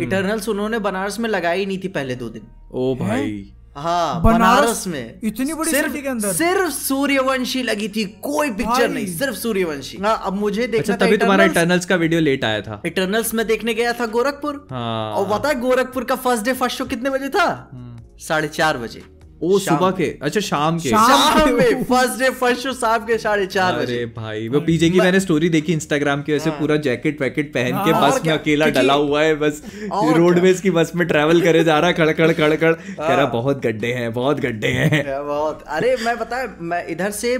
Eternals हम्म। उन्होंने बनारस में लगाई नहीं थी पहले दो दिन ओ भाई हाँ बनारस में इतनी बड़ी सिर्फ के अंदर सिर्फ सूर्यवंशी लगी थी कोई पिक्चर नहीं सिर्फ सूर्यवंशी हाँ अब मुझे देखना अच्छा, तभी तुम्हारा इटर्नल्स का वीडियो लेट आया था इटर्नल्स में देखने गया था गोरखपुर हाँ। और पता गोरखपुर का फर्स्ट डे फर्स्ट शो कितने बजे था हम्म। साढ़े चार बजे ओ सुबह के अच्छा शाम के शाम में फर्स्ट डे फर्स्ट शो शाम के साढ़े चार अरे भाई वो पीजे की मैंने स्टोरी देखी इंस्टाग्राम की वैसे हाँ। पूरा जैकेट वैकेट पहन के हाँ, बस में अकेला डला हुआ है बस रोडवेज की बस में ट्रेवल करे जा रहा खड़ खड़ खड़ खड़ हाँ। कह रहा बहुत गड्ढे हैं बहुत गड्ढे हैं बहुत अरे मैं बताया मैं इधर से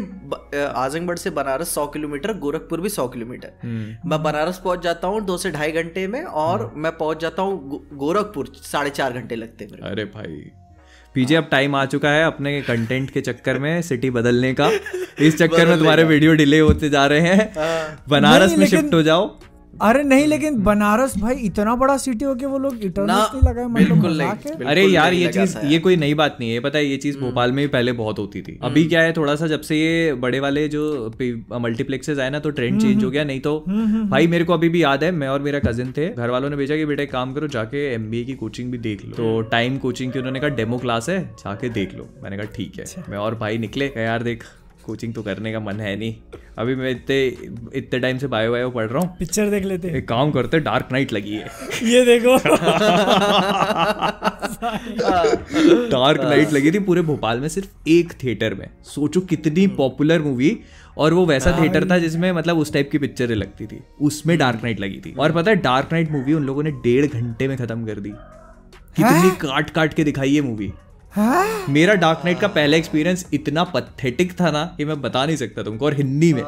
आजमगढ़ से बनारस सौ किलोमीटर गोरखपुर भी सौ किलोमीटर हम्म। मैं बनारस पहुंच जाता हूँ दो से ढाई घंटे में और हम्म। मैं पहुंच जाता हूँ गोरखपुर साढ़े चार घंटे लगते मेरे अरे भाई पीछे अब टाइम आ चुका है अपने कंटेंट के चक्कर में सिटी बदलने का इस चक्कर में तुम्हारे वीडियो डिले होते जा रहे हैं हाँ। बनारस में शिफ्ट हो जाओ अरे नहीं हम्म, लेकिन हम्म। बनारस भाई इतना बड़ा सिटी हो कि वो लोग इटर्नल नहीं लगाए मतलब बिल्कुल नहीं बिल्कुल अरे यार ये चीज ये कोई नई बात नहीं है पता है ये चीज हम्म। भोपाल में भी पहले बहुत होती थी अभी क्या है थोड़ा सा जब से ये बड़े वाले जो मल्टीप्लेक्सेस आए ना तो ट्रेंड चेंज हो गया नहीं तो भाई मेरे को अभी भी याद है मैं और मेरा कजिन थे घर वालों ने भेजा कि बेटा काम करो जाके एम की कोचिंग भी देख लो तो टाइम कोचिंग की उन्होंने कहा डेमो क्लास है जाके देख लो मैंने कहा ठीक है अच्छा। मैं और भाई निकले यार देख कोचिंग तो करने का मन है नहीं अभी मैं इतने इतने टाइम से बायो बायो पढ़ रहा हूँ पिक्चर देख लेते एक काम करते डार्क नाइट लगी है ये देखो डार्क नाइट लगी थी पूरे भोपाल में सिर्फ एक थिएटर में सोचो कितनी पॉपुलर हम्म। मूवी और वो वैसा थिएटर हाँ था जिसमें मतलब उस टाइप की पिक्चरें लगती थी उसमें डार्क नाइट लगी थी और पता है डार्क नाइट मूवी उन लोगों ने डेढ़ घंटे में खत्म कर दी कितनी काट काट के दिखाई है मूवी हाँ? मेरा डार्क नाइट का पहला एक्सपीरियंस इतना पथेटिक था ना कि मैं बता नहीं सकता तुमको और हिंदी में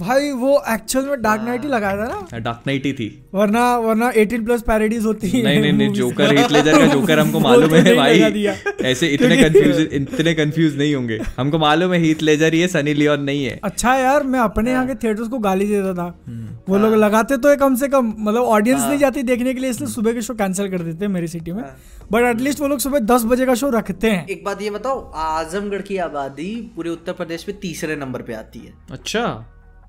भाई वो एक्चुअल में डार्क नाइट ही लगाया था ना डार्क हाँ, नाइट ही थी वरना वरना 18 प्लस पैरेडीज होती नहीं नहीं नहीं जोकर हिट लेजर का जोकर हमको मालूम है भाई ऐसे इतने कंफ्यूज इतने कंफ्यूज नहीं होंगे हमको मालूम है हीथ लेजर ये सनी लियोन नहीं है अच्छा यार मैं अपने यहाँ के थिएटर्स को गाली देता था हम्म। वो लोग हाँ। लगाते तो है कम से कम मतलब ऑडियंस नहीं हाँ। जाती देखने के लिए इसलिए सुबह के शो कैंसिल कर देते हैं मेरी सिटी में बट हाँ। एटलीस्ट वो लोग सुबह दस बजे का शो रखते हैं एक बात ये बताओ आजमगढ़ की आबादी पूरे उत्तर प्रदेश में तीसरे नंबर पे आती है अच्छा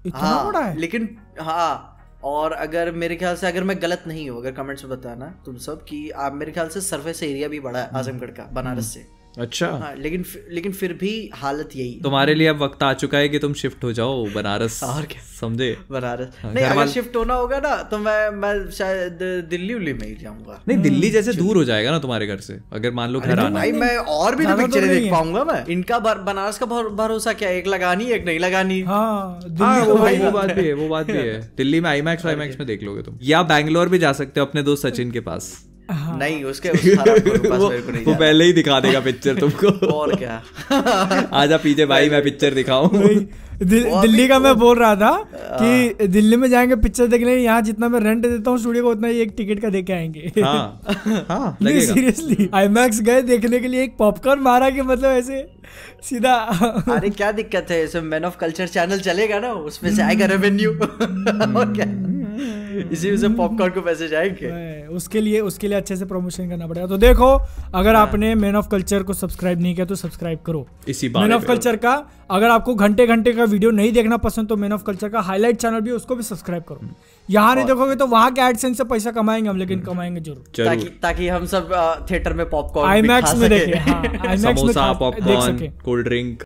इतना हाँ, बड़ा है लेकिन हाँ और अगर मेरे ख्याल से अगर मैं गलत नहीं हूँ अगर कमेंट्स में बताना तुम सब कि आप मेरे ख्याल से सरफेस एरिया भी बड़ा है आजमगढ़ का बनारस हम्म। से अच्छा हाँ, लेकिन लेकिन फिर भी हालत यही तुम्हारे लिए अब वक्त आ चुका है कि तुम शिफ्ट हो जाओ बनारस और क्या समझे बनारस हाँ, नहीं अगर शिफ्ट होना होगा ना तो मैं मैं शायद दिल्ली उल्ली में ही जाऊंगा नहीं दिल्ली हम्म, जैसे दूर हो जाएगा ना तुम्हारे घर से अगर मान लो घर तो आना मैं और भी पिक्चरें तो तो देख पाऊंगा मैं इनका बनारस का भरोसा क्या एक लगानी एक नहीं लगानी हाँ, हाँ, वो बात भी है वो बात भी है दिल्ली में आई मैक्स आई मैक्स में देख लोगे तुम या बैंगलोर भी जा सकते हो अपने दोस्त सचिन के पास Uh-huh. नहीं उसके उस वो, पहले ही दिखा देगा पिक्चर तुमको और क्या आजा पीछे भाई मैं पिक्चर दिखाऊं दिल्ली का मैं बोल रहा था कि दिल्ली में जाएंगे पिक्चर देखने यहाँ जितना मैं रेंट देता हूँ स्टूडियो को उतना ही एक टिकट का देके आएंगे हाँ, हाँ, नहीं सीरियसली आईमैक्स गए देखने के लिए एक पॉपकॉर्न मारा के मतलब ऐसे सीधा अरे क्या दिक्कत है मैन ऑफ कल्चर चैनल चलेगा ना उसमें से आएगा रेवेन्यू और क्या हम्म। इसी में से पॉपकॉर्न को पैसे जाएंगे उसके लिए उसके लिए अच्छे से प्रमोशन करना पड़ेगा तो देखो अगर हाँ। आपने मैन ऑफ कल्चर को सब्सक्राइब नहीं किया तो सब्सक्राइब करो इसी मैन ऑफ कल्चर का अगर आपको घंटे घंटे का वीडियो नहीं देखना पसंद तो मैन ऑफ कल्चर का हाईलाइट चैनल भी उसको भी सब्सक्राइब करो हम्म। यहाँ नहीं हाँ। देखोगे तो वहाँ के एडसेंस से पैसा कमाएंगे हम लेकिन हम्म। कमाएंगे जरूर ताकि ताकि हम सब थिएटर में पॉपकॉर्न आईमैक्स में देखें कोल्ड हाँ, ड्रिंक